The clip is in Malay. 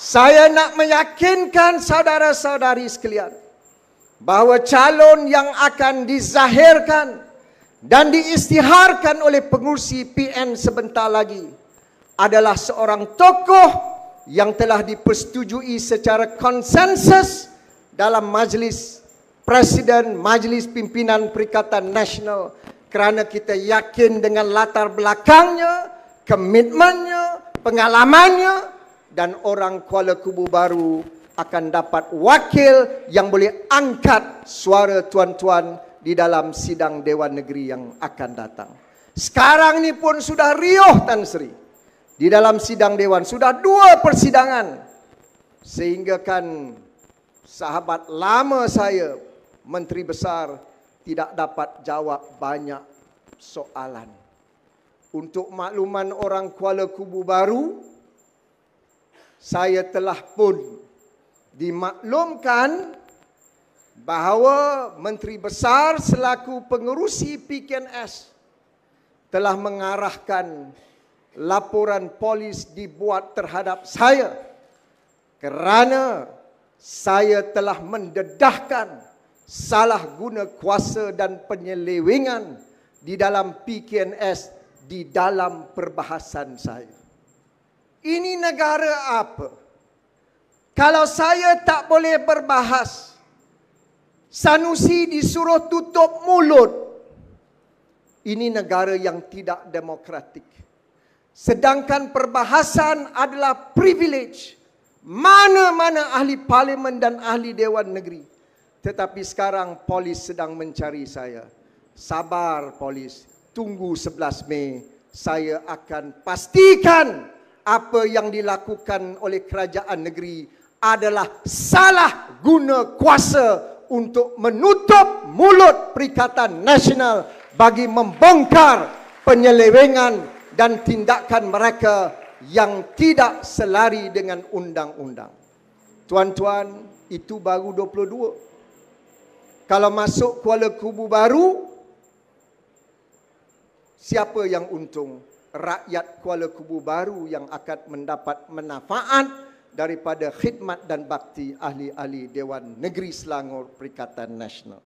Saya nak meyakinkan saudara-saudari sekalian bahawa calon yang akan dizahirkan dan diistiharkan oleh pengurusi PN sebentar lagi adalah seorang tokoh yang telah dipersetujui secara konsensus dalam majlis presiden majlis pimpinan perikatan nasional kerana kita yakin dengan latar belakangnya komitmennya pengalamannya dan orang Kuala Kubu Baru akan dapat wakil yang boleh angkat suara tuan-tuan di dalam sidang Dewan Negeri yang akan datang. Sekarang ni pun sudah riuh Tan Sri. Di dalam sidang Dewan sudah dua persidangan. Sehingga kan sahabat lama saya, Menteri Besar, tidak dapat jawab banyak soalan. Untuk makluman orang Kuala Kubu Baru, saya telah pun dimaklumkan bahawa Menteri Besar selaku pengerusi PKNS telah mengarahkan laporan polis dibuat terhadap saya kerana saya telah mendedahkan salah guna kuasa dan penyelewengan di dalam PKNS di dalam perbahasan saya. Ini negara apa? Kalau saya tak boleh berbahas, Sanusi disuruh tutup mulut. Ini negara yang tidak demokratik. Sedangkan perbahasan adalah privilege. Mana-mana ahli parlimen dan ahli dewan negeri. Tetapi sekarang polis sedang mencari saya. Sabar polis. Tunggu 11 Mei. Saya akan pastikan apa yang dilakukan oleh kerajaan negeri adalah salah guna kuasa untuk menutup mulut Perikatan Nasional bagi membongkar penyelewengan dan tindakan mereka yang tidak selari dengan undang-undang. Tuan-tuan, itu baru 22. Kalau masuk Kuala Kubu baru, siapa yang untung? rakyat Kuala Kubu baru yang akan mendapat manfaat daripada khidmat dan bakti ahli-ahli Dewan Negeri Selangor Perikatan Nasional.